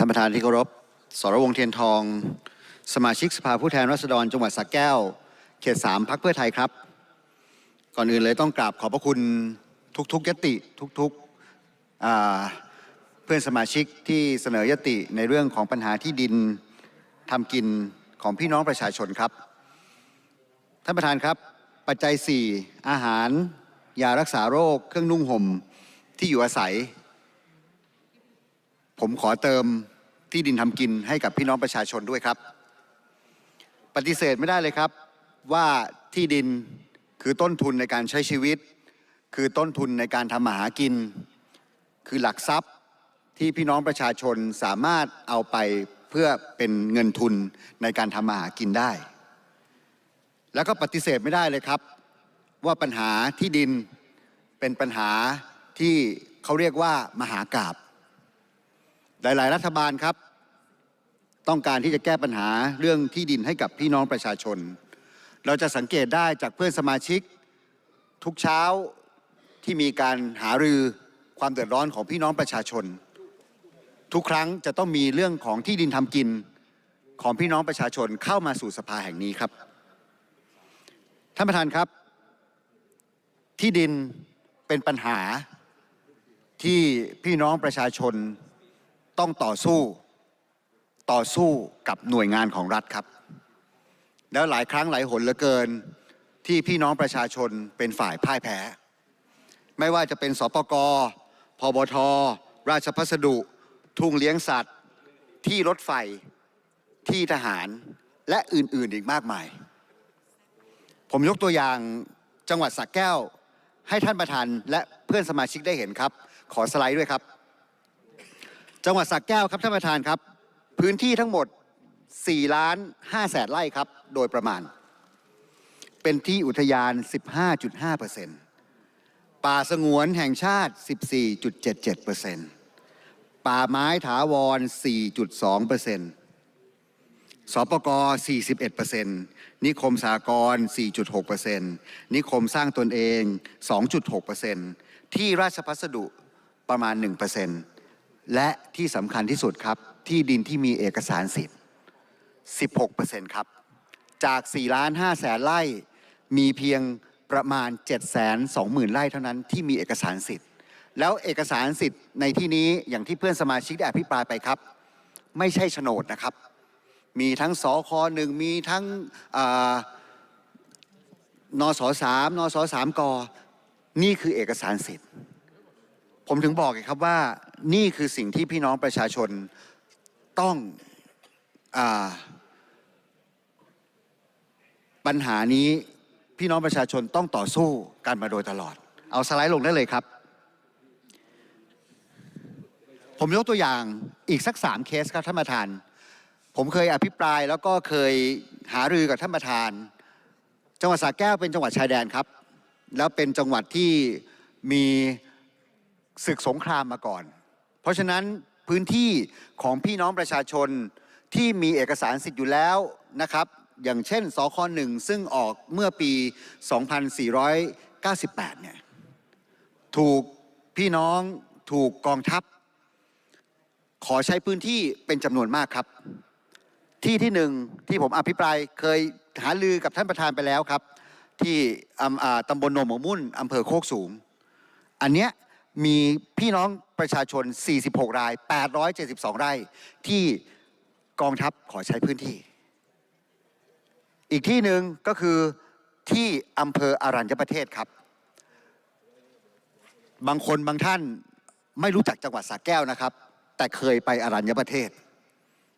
ท่านประธานที่เคารพสรวงเทียนทอง สมาชิกสภาผู้แทนราษฎรจังหวัดสระแก้ว เขตสามพักเพื่อไทยครับ ก่อนอื่นเลยต้องกราบขอบพระคุณทุกๆยติทุกๆเพื่อนสมาชิกที่เสนอยติในเรื่องของปัญหาที่ดิน ทำกินของพี่น้องประชาชนครับ ท่านประธานครับปัจจัย 4 อาหาร ยารักษาโรคเครื่องนุ่งห่มที่อยู่อาศัยผมขอเติมที่ดินทำกินให้กับพี่น้องประชาชนด้วยครับ ปฏิเสธไม่ได้เลยครับว่าที่ดินคือต้นทุนในการใช้ชีวิต คือต้นทุนในการทำมาหากิน คือหลักทรัพย์ที่พี่น้องประชาชนสามารถเอาไปเพื่อเป็นเงินทุนในการทำมาหากินได้ แล้วก็ปฏิเสธไม่ได้เลยครับ ว่าปัญหาที่ดินเป็นปัญหาที่เขาเรียกว่ามหากราบหลายๆ รัฐบาลครับ ต้องการที่จะแก้ปัญหาเรื่องที่ดินให้กับพี่น้องประชาชน เราจะสังเกตได้จากเพื่อนสมาชิก ทุกเช้าที่มีการหารือความเดือดร้อนของพี่น้องประชาชน ทุกครั้งจะต้องมีเรื่องของที่ดินทำกินของพี่น้องประชาชนเข้ามาสู่สภาแห่งนี้ครับท่านประธานครับ ที่ดินเป็นปัญหาที่พี่น้องประชาชนต้องต่อสู้ ต่อสู้กับหน่วยงานของรัฐครับ แล้วหลายครั้ง หลายหนเหลือเกินที่พี่น้องประชาชนเป็นฝ่ายพ่ายแพ้ ไม่ว่าจะเป็นสปกพบท ราชพัสดุ ทุ่งเลี้ยงสัตว์ ที่รถไฟ ที่ทหารและอื่น ๆ อีกมากมาย ผมยกตัวอย่างจังหวัดสระแก้วให้ท่านประธานและเพื่อนสมาชิกได้เห็นครับ ขอสไลด์ด้วยครับจังหวัดสระแก้วครับท่านประธานครับ พื้นที่ทั้งหมด 4 ล้าน5แสนไร่ครับโดยประมาณ เป็นที่อุทยาน 15.5%ป่าสงวนแห่งชาติ 14.77%ป่าไม้ถาวร 4.2%สปก41%นิคมสากร4.6%นิคมสร้างตนเอง 2.6%ที่ราชพัสดุประมาณ 1%และที่สำคัญที่สุดครับที่ดินที่มีเอกสารสิทธิ์ 16%ครับ จาก 4 ล้าน 5 แสนไร่มีเพียงประมาณ7 2 0 0 0 0ไร่เท่านั้นที่มีเอกสารสิทธิ์ แล้วเอกสารสิทธิ์ในที่นี้อย่างที่เพื่อนสมาชิกได้อภิปรายไปครับ ไม่ใช่โฉนดนะครับ มีทั้งสคหนึ่งมีทั้งนสสามนสสามกนี่คือเอกสารสิทธิ์ผมถึงบอกไงครับว่านี่คือสิ่งที่พี่น้องประชาชนต้องอปัญหานี้พี่น้องประชาชนต้องต่อสู้กันมาโดยตลอด เอาสไลด์ลงได้เลยครับ ผมยกตัวอย่างอีกสักสามเคสครับท่านประธาน ผมเคยอภิปรายแล้วก็เคยหารือกับท่านประธาน จังหวัดสระแก้วเป็นจังหวัดชายแดนครับ แล้วเป็นจังหวัดที่มีศึกสงครามมาก่อนเพราะฉะนั้นพื้นที่ของพี่น้องประชาชนที่มีเอกสารสิทธิ์อยู่แล้วนะครับ อย่างเช่นสคหนึ่งซึ่งออกเมื่อปี 2498เนี่ยถูกพี่น้องถูกกองทัพ ขอใช้พื้นที่เป็นจำนวนมากครับ ที่ที่หนึ่งที่ผมอภิปรายเคยหาลือกับท่านประธานไปแล้วครับ ที่ตำบลโนมหมมุ่นอำเภอโคกสูง อันเนี้ยมีพี่น้องประชาชน 46 ราย 872 ไร่ที่กองทัพขอใช้พื้นที่ อีกที่หนึ่งก็คือที่ อำเภออรัญญประเทศครับ บางคนบางท่านไม่รู้จักจังหวัดสระแก้วนะครับ แต่เคยไปอรัญญประเทศ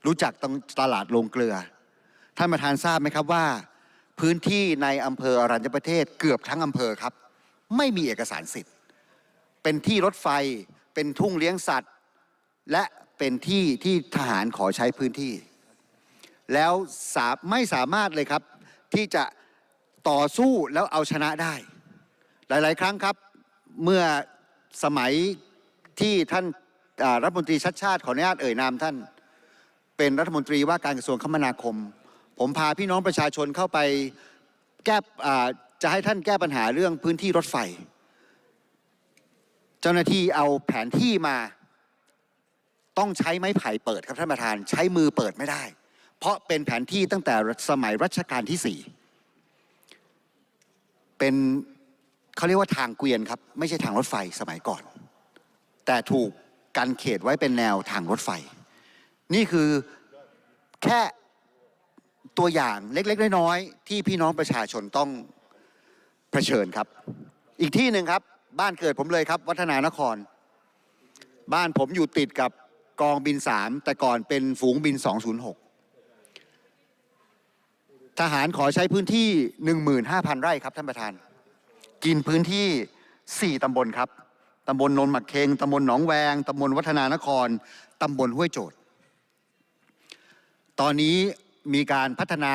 รู้จักตรงตลาดโรงเกลือ ท่านประธานทราบไหมครับว่า พื้นที่ในอำเภอ อรัญญประเทศเกือบทั้งอำเภอครับ ไม่มีเอกสารสิทธิ์เป็นที่รถไฟ เป็นทุ่งเลี้ยงสัตว์ และเป็นที่ที่ทหารขอใช้พื้นที่ แล้วไม่สามารถเลยครับที่จะต่อสู้แล้วเอาชนะได้ หลาย ๆ ครั้งครับ เมื่อสมัยที่ท่านรัฐมนตรีชัดชาติขออนุญาตเอ่ยนามท่าน เป็นรัฐมนตรีว่าการกระทรวงคมนาคม ผมพาพี่น้องประชาชนเข้าไปแก้จะให้ท่านแก้ปัญหาเรื่องพื้นที่รถไฟเจ้าหน้าที่เอาแผนที่มาต้องใช้ไม้ไผ่เปิดครับท่านประธาน ใช้มือเปิดไม่ได้ เพราะเป็นแผนที่ตั้งแต่สมัยรัชกาลที่สี่เป็นเขาเรียกว่าทางเกวียนครับไม่ใช่ทางรถไฟสมัยก่อน แต่ถูกกันเขตไว้เป็นแนวทางรถไฟ นี่คือแค่ตัวอย่างเล็กๆน้อยๆที่พี่น้องประชาชนต้องเผชิญครับ อีกที่หนึ่งครับบ้านเกิดผมเลยครับวัฒนานคร บ้านผมอยู่ติดกับกองบินสามแต่ก่อนเป็นฝูงบิน 206ทหารขอใช้พื้นที่15,000ไร่ครับท่านประธาน กินพื้นที่ 4ตำบลครับตำบลนนหมักเคงตำบลหนองแวงตำบลวัฒนานครตำบลห้วยโจดตอนนี้มีการพัฒนา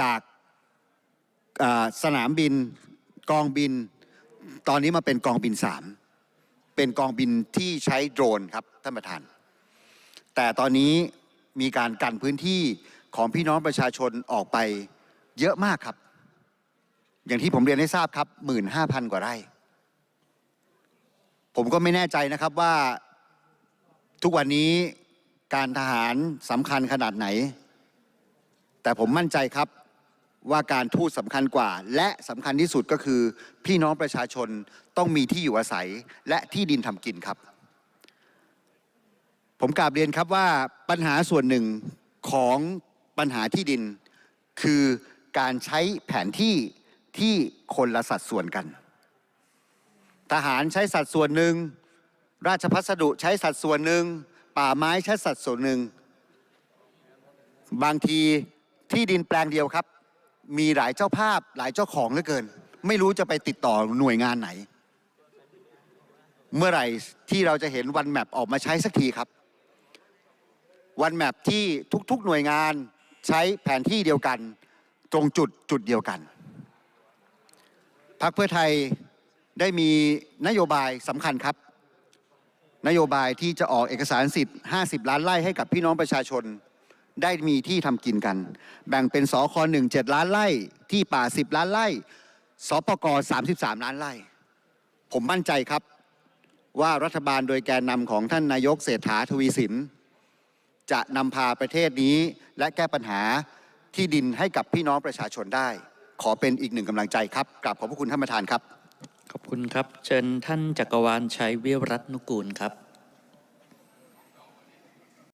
จากสนามบินกองบินตอนนี้มาเป็นกองบินสามเป็นกองบินที่ใช้โดรนครับท่านประธาน แต่ตอนนี้มีการกันพื้นที่ของพี่น้องประชาชนออกไปเยอะมากครับ อย่างที่ผมเรียนให้ทราบครับ 15,000 กว่าไร่ผมก็ไม่แน่ใจนะครับว่าทุกวันนี้การทหารสำคัญขนาดไหน แต่ผมมั่นใจครับว่าการทูตสำคัญกว่าและสำคัญที่สุดก็คือ พี่น้องประชาชนต้องมีที่อยู่อาศัยและที่ดินทำกินครับ ผมกราบเรียนครับว่าปัญหาส่วนหนึ่งของปัญหาที่ดิน คือการใช้แผนที่ที่คนละสัดส่วนกัน ทหารใช้สัดส่วนหนึ่งราชพัสดุใช้สัดส่วนหนึ่ง ป่าไม้ใช้สัดส่วนหนึ่งบางทีที่ดินแปลงเดียวครับมีหลายเจ้าภาพหลายเจ้าของเหลือเกิน ไม่รู้จะไปติดต่อหน่วยงานไหน เมื่อไหร่ที่เราจะเห็นวันแมปออกมาใช้สักทีครับวันแมปที่ทุกๆหน่วยงานใช้แผนที่เดียวกัน ตรงจุดจุดเดียวกัน พักเพื่อไทยได้มีนโยบายสำคัญครับ นโยบายที่จะออกเอกสารสิทธิ์ 50 ล้านไร่ให้กับพี่น้องประชาชนได้มีที่ทำกินกัน แบ่งเป็นสคหนึ่งเจ็ดล้านไร่ที่ป่าสิบล้านไร่สปกสามสิบสามล้านไร่ผมมั่นใจครับ ว่ารัฐบาลโดยแกนนำของท่านนายกเศรษฐาทวีสินจะนำพาประเทศนี้และแก้ปัญหาที่ดินให้กับพี่น้องประชาชนได้ ขอเป็นอีกหนึ่งกำลังใจครับกราบขอบพระคุณท่านประธานครับ ขอบคุณครับเชิญท่านจักรวาลชัยเวียรัตนุกูลครับ